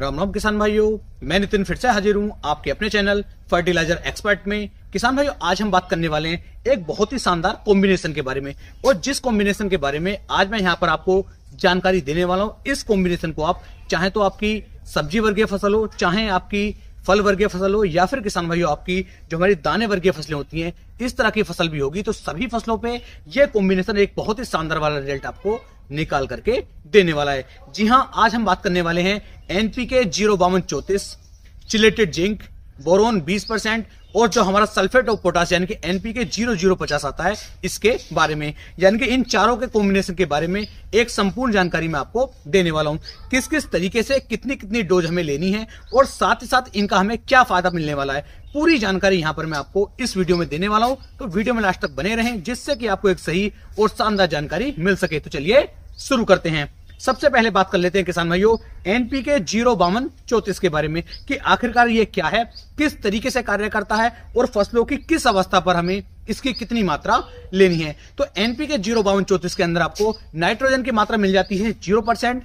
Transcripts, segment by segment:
राम राम किसान भाइयों मैं नितिन फिर से हाजिर हूं आपके अपने चैनल फर्टिलाइजर एक्सपर्ट में किसान भाइयों आज हम बात करने वाले हैं एक बहुत ही शानदार कॉम्बिनेशन के बारे में और जिस कॉम्बिनेशन के बारे में आज मैं यहाँ पर आपको जानकारी देने वाला हूँ इस कॉम्बिनेशन को आप चाहे तो आपकी सब्जी वर्गीय फसल हो चाहे आपकी फल वर्गीय फसल हो या फिर किसान भाइयों आपकी जो हमारी दाने वर्गीय फसलें होती हैं इस तरह की फसल भी होगी तो सभी फसलों पे यह कॉम्बिनेशन एक बहुत ही शानदार वाला रिजल्ट आपको निकाल करके देने वाला है जी हाँ आज हम बात करने वाले हैं एनपी के जीरो बावन चौतीस चिलेटेड जिंक बोरोन 20 परसेंट और जो हमारा सल्फेट ऑफ पोटास यानी कि एनपी के जीरो जीरो पचास आता है इसके बारे में यानी कि इन चारों के कॉम्बिनेशन के बारे में एक संपूर्ण जानकारी मैं आपको देने वाला हूं किस किस तरीके से कितनी कितनी डोज हमें लेनी है और साथ ही साथ इनका हमें क्या फायदा मिलने वाला है पूरी जानकारी यहां पर मैं आपको इस वीडियो में देने वाला हूं तो वीडियो में लास्ट तक बने रहें जिससे कि आपको एक सही और शानदार जानकारी मिल सके तो चलिए शुरू करते हैं सबसे पहले बात कर लेते हैं किसान भाइयों एनपीके जीरो बावन चौतीस के बारे में कि आखिरकार ये क्या है किस तरीके से कार्य करता है और फसलों की किस अवस्था पर हमें इसकी कितनी मात्रा लेनी है तो एनपीके जीरो बावन चौतीस के अंदर आपको नाइट्रोजन की मात्रा मिल जाती है जीरो परसेंट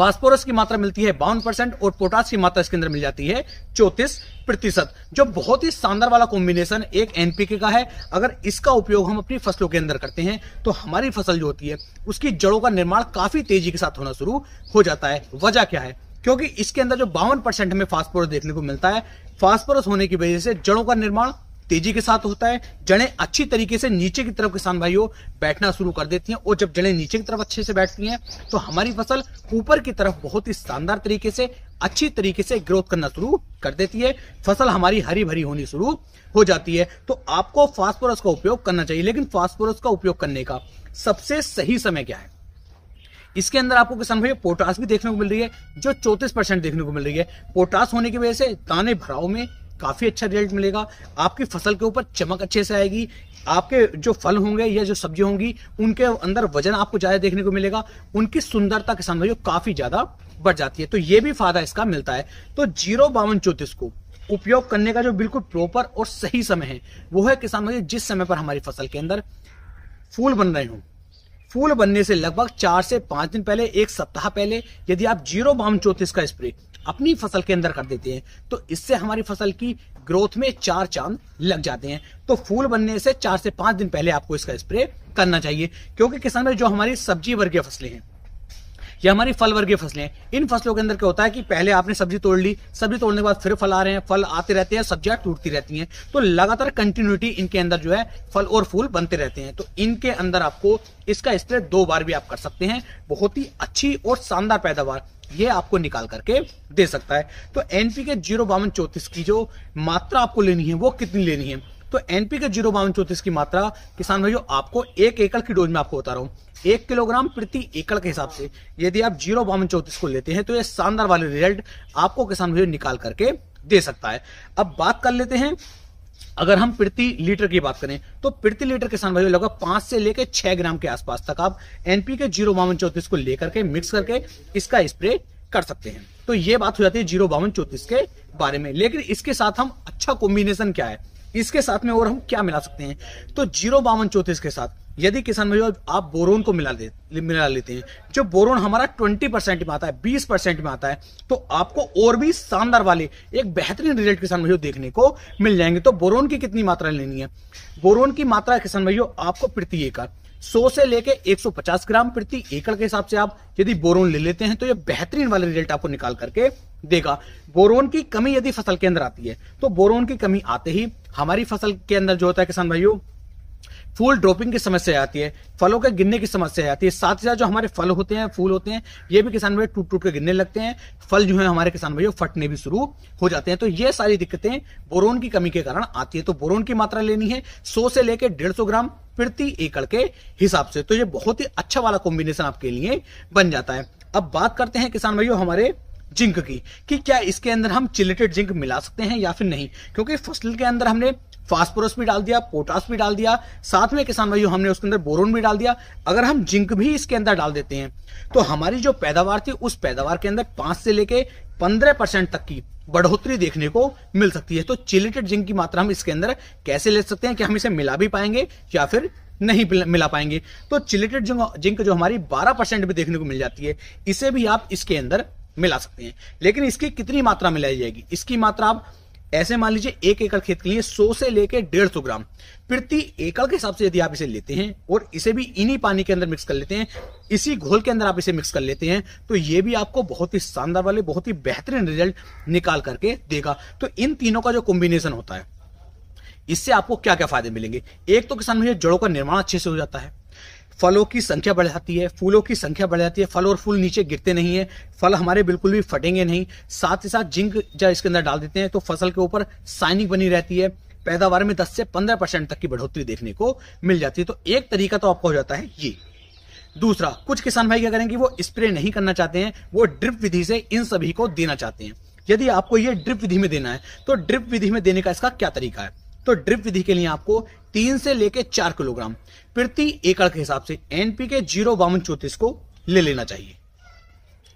फास्फोरस की मात्रा मिलती है बावन परसेंट और पोटास की मात्रा इसके अंदर मिल जाती है चौतीस प्रतिशत जो बहुत ही शानदार वाला कॉम्बिनेशन एक एनपीके का है अगर इसका उपयोग हम अपनी फसलों के अंदर करते हैं तो हमारी फसल जो होती है उसकी जड़ों का निर्माण काफी तेजी के साथ होना शुरू हो जाता है वजह क्या है क्योंकि इसके अंदर जो बावन परसेंट हमें फास्फोरस देखने को मिलता है फास्फोरस होने की वजह से जड़ों का निर्माण तेजी के साथ होता है जड़ें अच्छी तरीके से नीचे की तरफ किसान भाइयों बैठना शुरू कर देती हैं और जब जड़ें नीचे की तरफ अच्छे से बैठती हैं तो हमारी फसल ऊपर की तरफ बहुत ही शानदार तरीके से अच्छी तरीके से ग्रोथ करना शुरू कर देती है फसल हमारी हरी भरी होनी शुरू हो जाती है तो आपको फास्फोरस का उपयोग करना चाहिए लेकिन फास्फोरस का उपयोग करने का सबसे सही समय क्या है इसके अंदर आपको किसान भाई पोटास भी देखने को मिल रही है जो चौतीस परसेंट देखने को मिल रही है पोटास होने की वजह से दाने भराव में काफ़ी अच्छा रिजल्ट मिलेगा आपकी फसल के ऊपर चमक अच्छे से आएगी आपके जो फल होंगे या जो सब्जी होंगी उनके अंदर वजन आपको ज़्यादा देखने को मिलेगा उनकी सुंदरता के सामने जो काफ़ी ज़्यादा बढ़ जाती है तो ये भी फायदा इसका मिलता है तो जीरो बावन चौतीस को उपयोग करने का जो बिल्कुल प्रॉपर और सही समय है वो है किसान भाई जिस समय पर हमारी फसल के अंदर फूल बन रहे हों फूल बनने से लगभग चार से पांच दिन पहले एक सप्ताह पहले यदि आप जीरो बावन चौतीस का स्प्रे अपनी फसल के अंदर कर देते हैं तो इससे हमारी फसल की ग्रोथ में चार चांद लग जाते हैं तो फूल बनने से चार से पांच दिन पहले आपको इसका स्प्रे करना चाहिए क्योंकि किसान में जो हमारी सब्जी वर्गीय फसलें हैं ये हमारी फल वर्गीय फसलें इन फसलों के अंदर क्या होता है कि पहले आपने सब्जी तोड़ ली सब्जी तोड़ने के बाद फिर फल आ रहे हैं फल आते रहते हैं सब्जियां टूटती रहती हैं तो लगातार कंटिन्यूटी इनके अंदर जो है फल और फूल बनते रहते हैं तो इनके अंदर आपको इसका स्प्रे दो बार भी आप कर सकते हैं बहुत ही अच्छी और शानदार पैदावार ये आपको निकाल करके दे सकता है तो एनपी के जीरो बावन चौतीस की जो मात्रा आपको लेनी है वो कितनी लेनी है तो एनपी के जीरो बावन चौतीस की मात्रा किसान भाइयों आपको एक एकड़ की डोज में आपको बता रहा हूँ एक किलोग्राम प्रति एकड़ के हिसाब से यदि आप जीरो बावन चौतीस को लेते हैं तो ये शानदार वाले रिजल्ट आपको किसान भाइयों निकाल करके दे सकता है अब बात कर लेते हैं अगर हम प्रति लीटर की बात करें तो प्रति लीटर किसान भाइयों लगभग पांच से लेकर छह ग्राम के आसपास तक आप एनपी के जीरो बावन चौतीस को लेकर के मिक्स करके इसका स्प्रे कर सकते हैं तो ये बात हो जाती है जीरो बावन चौतीस के बारे में लेकिन इसके साथ हम अच्छा कॉम्बिनेशन क्या है इसके साथ में और हम क्या मिला सकते हैं तो जीरो बावन चौतीस के साथ यदि किसान भाई आप बोरोन को मिला दे मिला लेते हैं जो बोरोन हमारा 20 परसेंट में आता है 20 परसेंट में आता है तो आपको और भी शानदार वाले एक बेहतरीन रिजल्ट किसान भाइयों देखने को मिल जाएंगे तो बोरोन की कितनी मात्रा लेनी है बोरोन की मात्रा किसान भाइयों आपको प्रति एकड़ 100 से लेके 150 ग्राम प्रति एकड़ के हिसाब से आप यदि बोरोन ले लेते हैं तो ये बेहतरीन वाले रिजल्ट आपको निकाल करके देगा बोरोन की कमी यदि फसल के अंदर आती है तो बोरोन की कमी आते ही हमारी फसल के अंदर जो होता है किसान भाइयों फूल ड्रॉपिंग की समस्या आती है फलों के गिरने की समस्या आती है साथ ही साथ जो हमारे फल होते हैं फूल होते हैं ये भी किसान भाई टूट टूट के गिरने लगते हैं फल जो है हमारे किसान भाइयों फटने भी शुरू हो जाते हैं तो ये सारी दिक्कतें बोरोन की कमी के कारण आती है तो बोरोन की मात्रा लेनी है सौ से लेकर डेढ़ ग्राम प्रति एकड़ के हिसाब से तो ये बहुत ही अच्छा वाला कॉम्बिनेशन आपके लिए बन जाता है अब बात करते हैं किसान भाइयों हमारे जिंक की कि क्या इसके अंदर हम चिलेटेड जिंक मिला सकते हैं या फिर नहीं क्योंकि फसल के अंदर हमने फास्फोरस भी डाल दिया पोटास भी डाल दिया साथ में किसान भाइयों हमने उसके अंदर बोरोन भी डाल दिया अगर हम जिंक भी इसके अंदर डाल देते हैं तो हमारी जो पैदावार थी उस पैदावार के अंदर पांच से लेके पंद्रह परसेंट तक की बढ़ोतरी देखने को मिल सकती है तो चिलेटेड जिंक की मात्रा हम इसके अंदर कैसे ले सकते हैं कि हम इसे मिला भी पाएंगे या फिर नहीं मिला पाएंगे तो चिलेटेड जिंक जो हमारी 12 परसेंट भी देखने को मिल जाती है इसे भी आप इसके अंदर मिला सकते हैं लेकिन इसकी कितनी मात्रा मिलाई जाएगी इसकी मात्रा आप ऐसे मान लीजिए एक एकड़ खेत के लिए 100 से लेकर डेढ़ सौ ग्राम प्रति एकड़ के हिसाब से यदि आप इसे लेते हैं और इसे भी इन्हीं पानी के अंदर मिक्स कर लेते हैं इसी घोल के अंदर आप इसे मिक्स कर लेते हैं तो ये भी आपको बहुत ही शानदार वाले बहुत ही बेहतरीन रिजल्ट निकाल करके देगा तो इन तीनों का जो कॉम्बिनेशन होता है इससे आपको क्या क्या फायदे मिलेंगे एक तो किसान भैया जड़ों का निर्माण अच्छे से हो जाता है फलों की संख्या बढ़ जाती है फूलों की संख्या बढ़ जाती है फल और फूल नीचे गिरते नहीं है फल हमारे बिल्कुल भी फटेंगे नहीं साथ ही साथ जिंक जब इसके अंदर डाल देते हैं तो फसल के ऊपर साइनिंग बनी रहती है पैदावार में 10 से 15 परसेंट तक की बढ़ोतरी देखने को मिल जाती है तो एक तरीका तो आपको हो जाता है ये दूसरा कुछ किसान भाई क्या करेंगे वो स्प्रे नहीं करना चाहते हैं वो ड्रिप विधि से इन सभी को देना चाहते हैं यदि आपको ये ड्रिप विधि में देना है तो ड्रिप विधि में देने का इसका क्या तरीका है तो ड्रिप विधि के लिए आपको तीन से लेकर चार किलोग्राम प्रति एकड़ के हिसाब से एनपीके जीरो बावन चौतीस को ले लेना चाहिए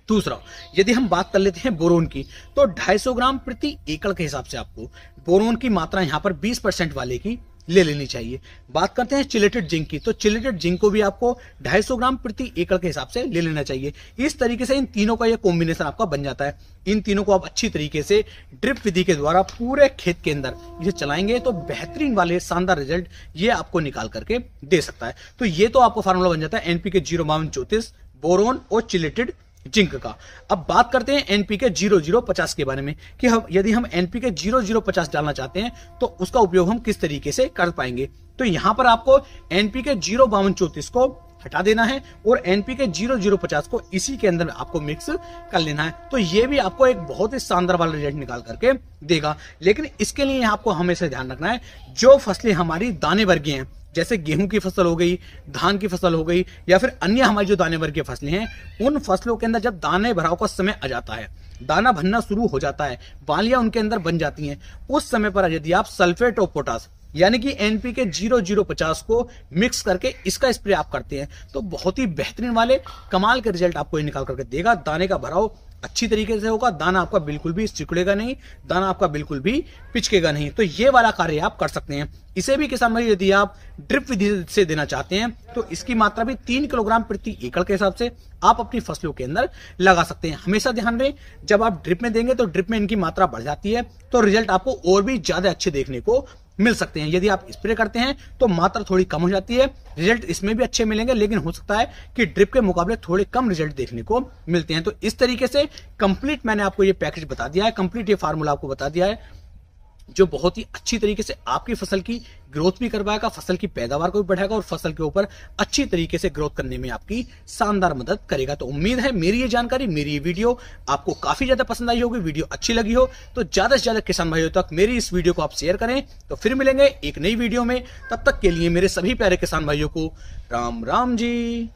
दूसरा यदि हम बात कर लेते हैं बोरोन की तो 250 ग्राम प्रति एकड़ के हिसाब से आपको बोरोन की मात्रा यहां पर 20 परसेंट वाले की ले लेनी चाहिए बात करते हैं चिलेटेड जिंक की तो चिलेटेड जिंक को भी आपको 250 ग्राम प्रति एकड़ के हिसाब से ले लेना चाहिए इस तरीके से इन तीनों का यह कॉम्बिनेशन आपका बन जाता है इन तीनों को आप अच्छी तरीके से ड्रिप विधि के द्वारा पूरे खेत के अंदर इसे चलाएंगे तो बेहतरीन वाले शानदार रिजल्ट ये आपको निकाल करके दे सकता है तो ये तो आपको फार्मूला बन जाता है एनपी के जीरो बावन चौतीस बोरोन और चिलेटेड जिंक का अब बात करते हैं एनपी के जीरो जीरो पचास के बारे में कि हम यदि हम एनपी के जीरो जीरो पचास डालना चाहते हैं तो उसका उपयोग हम किस तरीके से कर पाएंगे तो यहां पर आपको एनपी के जीरो बावन चौतीस को हटा देना है और एनपी के जीरो जीरो पचास को इसी के अंदर आपको मिक्स कर लेना है तो ये भी आपको एक बहुत ही शानदार वाला रिजल्ट निकाल करके देगा लेकिन इसके लिए आपको हमेशा ध्यान रखना है जो फसलें हमारी दाने वर्गीय हैं जैसे गेहूं की फसल हो गई धान की फसल हो गई या फिर अन्य हमारी जो दाने भर की फसलें हैं उन फसलों के अंदर जब दाने भराव का समय आ जाता है दाना भरना शुरू हो जाता है बालियां उनके अंदर बन जाती हैं उस समय पर यदि आप सल्फेट और पोटास यानी कि एनपी के जीरो जीरो पचास को मिक्स करके इसका स्प्रे आप करते हैं तो बहुत ही बेहतरीन वाले कमाल के रिजल्ट आपको ये निकाल करके देगा दाने का भराव अच्छी तरीके से होगा दाना आपका बिल्कुल भी सिकुड़ेगा नहीं दाना आपका बिल्कुल भी पिचकेगा नहीं तो ये वाला कार्य आप कर सकते हैं इसे भी किसान भाई यदि आप ड्रिप विधि से देना चाहते हैं तो इसकी मात्रा भी तीन किलोग्राम प्रति एकड़ के हिसाब से आप अपनी फसलों के अंदर लगा सकते हैं हमेशा ध्यान रहे जब आप ड्रिप में देंगे तो ड्रिप में इनकी मात्रा बढ़ जाती है तो रिजल्ट आपको और भी ज्यादा अच्छे देखने को मिल सकते हैं यदि आप स्प्रे करते हैं तो मात्रा थोड़ी कम हो जाती है रिजल्ट इसमें भी अच्छे मिलेंगे लेकिन हो सकता है कि ड्रिप के मुकाबले थोड़े कम रिजल्ट देखने को मिलते हैं तो इस तरीके से कंप्लीट मैंने आपको ये पैकेज बता दिया है कंप्लीट ये फार्मूला आपको बता दिया है जो बहुत ही अच्छी तरीके से आपकी फसल की ग्रोथ भी करवाएगा फसल की पैदावार को भी बढ़ाएगा और फसल के ऊपर अच्छी तरीके से ग्रोथ करने में आपकी शानदार मदद करेगा तो उम्मीद है मेरी ये जानकारी मेरी ये वीडियो आपको काफी ज्यादा पसंद आई होगी वीडियो अच्छी लगी हो तो ज्यादा से ज्यादा किसान भाइयों तक मेरी इस वीडियो को आप शेयर करें तो फिर मिलेंगे एक नई वीडियो में तब तक के लिए मेरे सभी प्यारे किसान भाइयों को राम राम जी